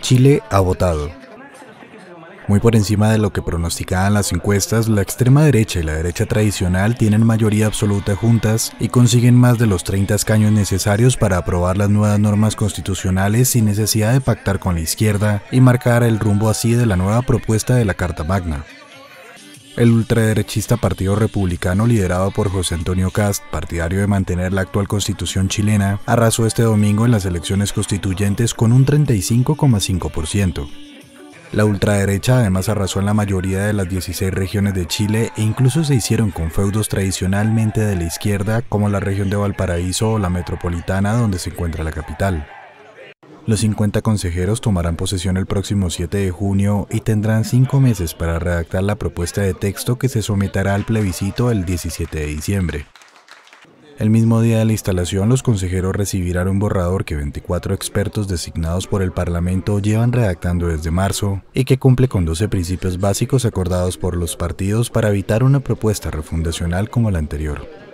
Chile ha votado. Muy por encima de lo que pronosticaban las encuestas, la extrema derecha y la derecha tradicional tienen mayoría absoluta juntas y consiguen más de los 30 escaños necesarios para aprobar las nuevas normas constitucionales sin necesidad de pactar con la izquierda y marcar el rumbo así de la nueva propuesta de la Carta Magna. El ultraderechista Partido Republicano, liderado por José Antonio Cast, partidario de mantener la actual constitución chilena, arrasó este domingo en las elecciones constituyentes con un 35,5%. La ultraderecha además arrasó en la mayoría de las 16 regiones de Chile e incluso se hicieron con feudos tradicionalmente de la izquierda como la región de Valparaíso o la metropolitana donde se encuentra la capital. Los 50 consejeros tomarán posesión el próximo 7 de junio y tendrán cinco meses para redactar la propuesta de texto que se someterá al plebiscito el 17 de diciembre. El mismo día de la instalación, los consejeros recibirán un borrador que 24 expertos designados por el Parlamento llevan redactando desde marzo y que cumple con 12 principios básicos acordados por los partidos para evitar una propuesta refundacional como la anterior.